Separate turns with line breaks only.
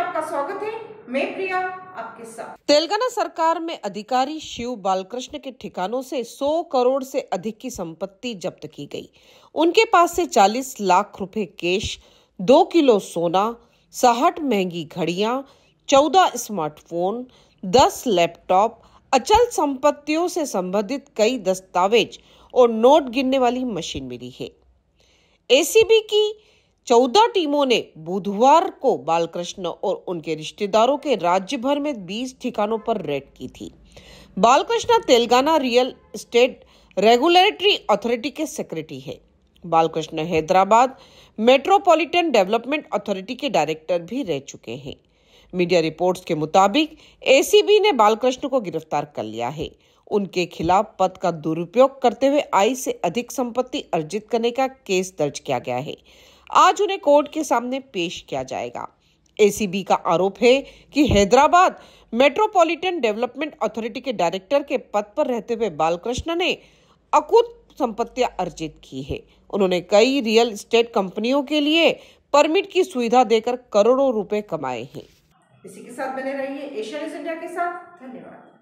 आपका स्वागत है मैं प्रिया आपके साथ
तेलंगाना सरकार में अधिकारी शिव बालकृष्ण के ठिकानों से 100 करोड़ से अधिक की संपत्ति जब्त की गई उनके पास से 40 लाख रुपए कैश दो किलो सोना साहठ महंगी घड़ियां 14 स्मार्टफोन 10 लैपटॉप अचल संपत्तियों से संबंधित कई दस्तावेज और नोट गिनने वाली मशीन मिली है एसीबी की चौदह टीमों ने बुधवार को बालकृष्ण और उनके रिश्तेदारों के राज्य भर में बीस ठिकानों पर रेड की थी Balakrishna Telangana real estate regulatory authority के सेक्रेटरी है Balakrishna Hyderabad metropolitan development authority के डायरेक्टर भी रह चुके हैं मीडिया रिपोर्ट्स के मुताबिक एसीबी ने बालकृष्ण को गिरफ्तार कर लिया है उनके खिलाफ पद का दुरुपयोग करते हुए आय से अधिक संपत्ति अर्जित करने का केस दर्ज किया गया है आज उन्हें कोर्ट के सामने पेश किया जाएगा एसीबी का आरोप है कि हैदराबाद मेट्रोपॉलिटन डेवलपमेंट अथॉरिटी के डायरेक्टर के पद पर रहते हुए बालकृष्ण ने अकूत संपत्तियां अर्जित की है उन्होंने कई रियल स्टेट कंपनियों के लिए परमिट की सुविधा देकर करोड़ों रुपए कमाए हैं
इसी के साथ बने रहिए एशियन इंडिया के साथ धन्यवाद